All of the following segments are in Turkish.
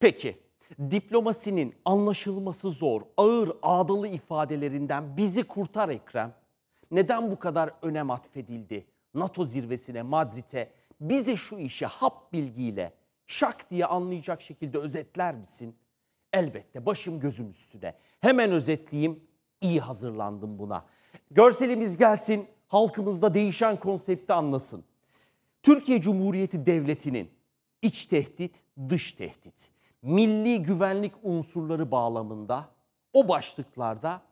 Peki diplomasinin anlaşılması zor, ağır ağdalı ifadelerinden bizi kurtar Ekrem. Neden bu kadar önem atfedildi? NATO zirvesine, Madrid'e bize şu işi hap bilgiyle şak diye anlayacak şekilde özetler misin? Elbette başım gözüm üstüne. Hemen özetleyeyim. İyi hazırlandım buna. Görselimiz gelsin, halkımızda değişen konsepti anlasın. Türkiye Cumhuriyeti Devleti'nin iç tehdit, dış tehdit milli güvenlik unsurları bağlamında o başlıklarda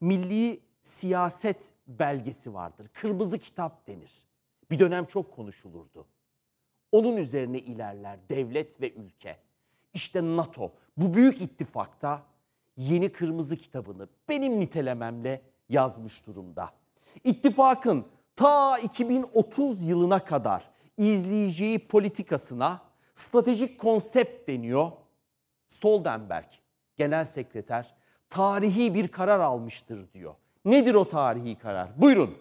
milli siyaset belgesi vardır. Kırmızı kitap denir. Bir dönem çok konuşulurdu. Onun üzerine ilerler devlet ve ülke. İşte NATO bu büyük ittifakta yeni kırmızı kitabını benim nitelememle yazmış durumda. İttifakın ta 2030 yılına kadar izleyeceği politikasına stratejik konsept deniyor. Stoltenberg, genel sekreter, tarihi bir karar almıştır diyor. Nedir o tarihi karar? Buyurun.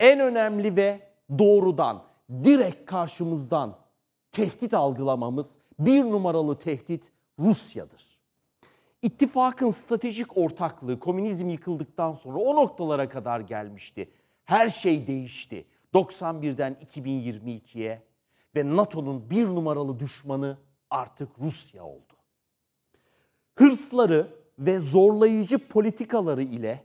En önemli ve doğrudan, direkt karşımızdan tehdit algılamamız, bir numaralı tehdit Rusya'dır. İttifakın stratejik ortaklığı komünizm yıkıldıktan sonra o noktalara kadar gelmişti. Her şey değişti. 91'den 2022'ye ve NATO'nun bir numaralı düşmanı artık Rusya oldu. Hırsları ve zorlayıcı politikaları ile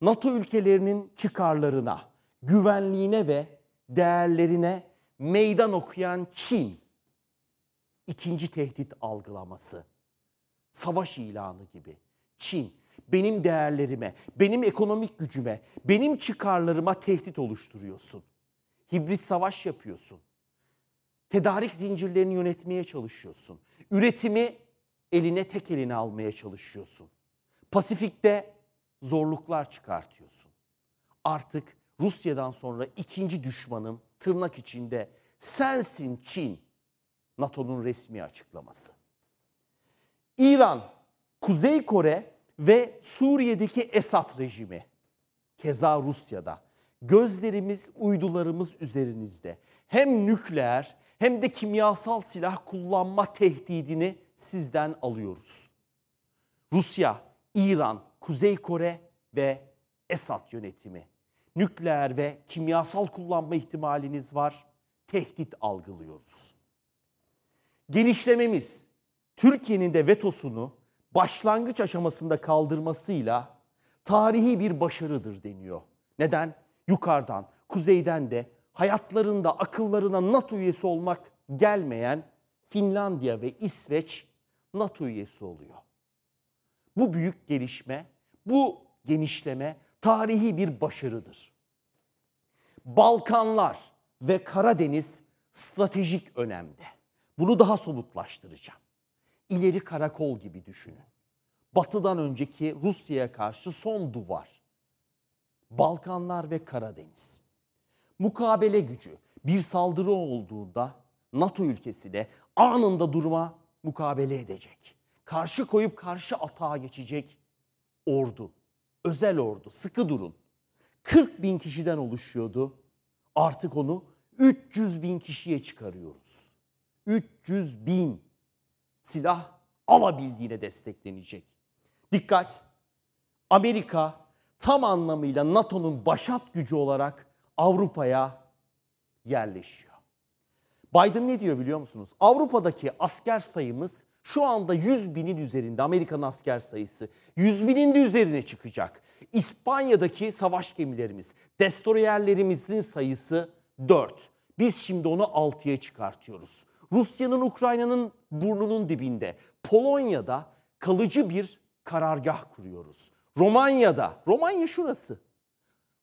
NATO ülkelerinin çıkarlarına, güvenliğine ve değerlerine meydan okuyan Çin ikinci tehdit algılaması, savaş ilanı gibi Çin benim değerlerime, benim ekonomik gücüme, benim çıkarlarıma tehdit oluşturuyorsun. Hibrit savaş yapıyorsun tedarik zincirlerini yönetmeye çalışıyorsun. Üretimi eline tek eline almaya çalışıyorsun. Pasifik'te zorluklar çıkartıyorsun. Artık Rusya'dan sonra ikinci düşmanım tırnak içinde sensin Çin. NATO'nun resmi açıklaması. İran, Kuzey Kore ve Suriye'deki Esad rejimi. Keza Rusya'da. Gözlerimiz, uydularımız üzerinizde. Hem nükleer hem de kimyasal silah kullanma tehdidini sizden alıyoruz. Rusya, İran, Kuzey Kore ve Esad yönetimi. Nükleer ve kimyasal kullanma ihtimaliniz var. Tehdit algılıyoruz. Genişlememiz Türkiye'nin de vetosunu başlangıç aşamasında kaldırmasıyla tarihi bir başarıdır deniyor. Neden? Yukarıdan, kuzeyden de hayatlarında akıllarına NATO üyesi olmak gelmeyen Finlandiya ve İsveç NATO üyesi oluyor. Bu büyük gelişme, bu genişleme tarihi bir başarıdır. Balkanlar ve Karadeniz stratejik önemde. Bunu daha somutlaştıracağım. İleri karakol gibi düşünün. Batı'dan önceki Rusya'ya karşı son duvar. Balkanlar ve Karadeniz. Mukabele gücü bir saldırı olduğunda NATO ülkesi de anında duruma mukabele edecek. Karşı koyup karşı atağa geçecek ordu, özel ordu, sıkı durun. 40 bin kişiden oluşuyordu. Artık onu 300 bin kişiye çıkarıyoruz. 300 bin silah alabildiğine desteklenecek. Dikkat! Amerika tam anlamıyla NATO'nun başat gücü olarak Avrupa'ya yerleşiyor. Biden ne diyor biliyor musunuz? Avrupa'daki asker sayımız şu anda 100 binin üzerinde Amerikan asker sayısı 100 binin de üzerine çıkacak. İspanya'daki savaş gemilerimiz, destroyerlerimizin sayısı 4. Biz şimdi onu 6'ya çıkartıyoruz. Rusya'nın Ukrayna'nın burnunun dibinde, Polonya'da kalıcı bir karargah kuruyoruz. Romanya'da, Romanya şurası,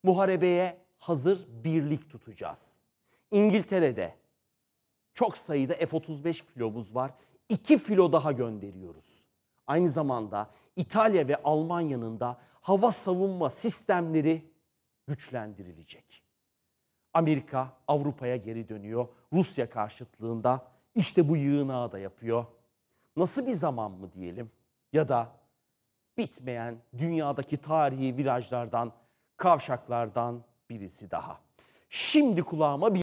muharebeye hazır birlik tutacağız. İngiltere'de çok sayıda F-35 filomuz var. İki filo daha gönderiyoruz. Aynı zamanda İtalya ve Almanya'nın da hava savunma sistemleri güçlendirilecek. Amerika Avrupa'ya geri dönüyor. Rusya karşıtlığında işte bu yığınağı da yapıyor. Nasıl bir zaman mı diyelim? Ya da bitmeyen dünyadaki tarihi virajlardan, kavşaklardan, birisi daha. Şimdi kulağıma bir